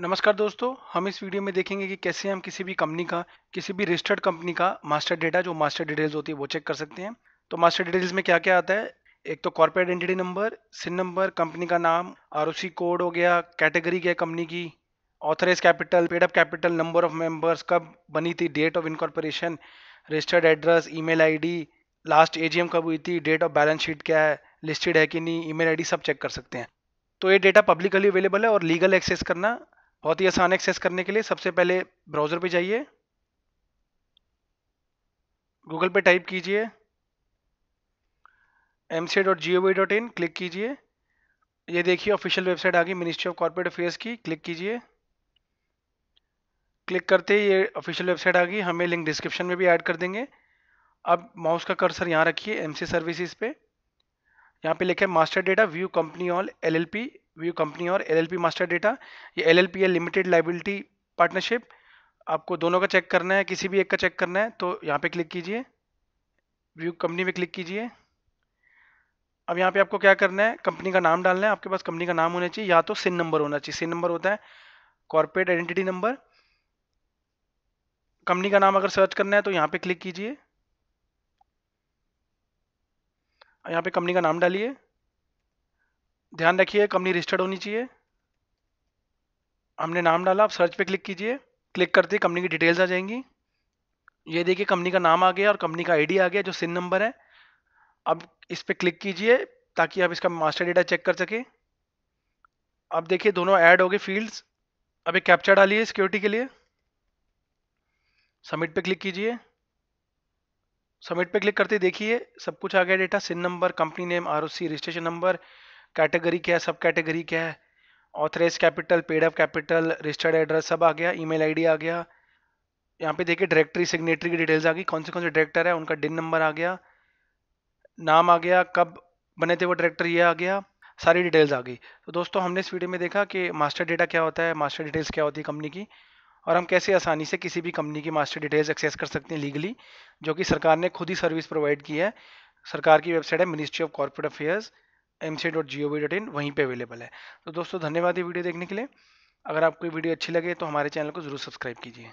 नमस्कार दोस्तों हम इस वीडियो में देखेंगे कि कैसे हम किसी भी कंपनी का किसी भी रजिस्टर्ड कंपनी का मास्टर डेटा जो मास्टर डिटेल्स होती है वो चेक कर सकते हैं तो मास्टर डिटेल्स में क्या क्या आता है एक तो corporate identity number CIN number company का नाम आर कोड हो गया कैटेगरी क्या कंपनी की authorised capital paid up capital number of members कब बनी थी date of incorporation registered address email last A कब हुई थी डेट ऑफ बैलेंस शीट क्या है लिस्टेड है कि नहीं ई मेल सब चेक कर सकते हैं तो ये डेटा पब्लिकली अवेलेबल है और लीगल एक्सेस करना बहुत ही आसान एक्सेस करने के लिए सबसे पहले ब्राउज़र पे जाइए गूगल पे टाइप कीजिए M C dot G O V dot in click कीजिए ये देखिए ऑफिशियल वेबसाइट आ गई मिनिस्ट्री ऑफ कॉर्पोरेट अफेयर्स की क्लिक कीजिए क्लिक करते ही ये ऑफिशियल वेबसाइट आ गई हमें लिंक डिस्क्रिप्शन में भी ऐड कर देंगे अब माउस का कर्सर यहाँ रखिए एम सी सर्विसेज पे यहाँ पे लिखा है master data view company all L L P view company और पी मास्टर डेटा ये पी है लिमिटेड लाइबिलिटी पार्टनरशिप आपको दोनों का चेक करना है किसी भी एक का चेक करना है तो यहाँ पे क्लिक कीजिए व्यू कंपनी में क्लिक कीजिए अब यहाँ पे आपको क्या करना है कंपनी का नाम डालना है आपके पास कंपनी का नाम होना चाहिए या तो सिन नंबर होना चाहिए सिन नंबर होता है कॉर्पोरेट आइडेंटिटी नंबर कंपनी का नाम अगर सर्च करना है तो यहाँ पे क्लिक कीजिए यहाँ पे कंपनी का नाम डालिए ध्यान रखिए कंपनी रजिस्टर्ड होनी चाहिए हमने नाम डाला आप सर्च पे क्लिक कीजिए क्लिक करते कंपनी की डिटेल्स आ जाएंगी ये देखिए कंपनी का नाम आ गया और कंपनी का आईडी आ गया जो सिन नंबर है अब इस पर क्लिक कीजिए ताकि आप इसका मास्टर डेटा चेक कर सके अब देखिए दोनों ऐड हो गए फील्ड्स अब एक कैप्चर डालिए सिक्योरिटी के लिए सबमिट पे क्लिक कीजिए सबमिट पे क्लिक करते देखिए सब कुछ आ गया data CIN number company name R registration number category क्या है सब कैटेगरी क्या है authorised capital paid up capital registered address सब आ गया ईमेल आईडी आ गया यहाँ पे देखिए डायरेक्टरी सिग्नेटरी की डिटेल्स आ गई कौन से कौन से डायरेक्टर है उनका डिन नंबर आ गया नाम आ गया कब बने थे वो डायरेक्टर ये आ गया सारी डिटेल्स आ गई तो दोस्तों हमने इस वीडियो में देखा कि मास्टर डेटा क्या होता है मास्टर डिटेल्स क्या होती है कंपनी की और हम कैसे आसानी से किसी भी कंपनी की मास्टर डिटेल्स एक्सेस कर सकते हैं लीगली जो कि सरकार ने खुद ही सर्विस प्रोवाइड की है सरकार की वेबसाइट है ministry of corporate affairs M C dot G O V dot in वहीं पर अवेलेबल है तो दोस्तों धन्यवाद ये वीडियो देखने के लिए अगर आपको वीडियो अच्छी लगे तो हमारे चैनल को ज़रूर सब्सक्राइब कीजिए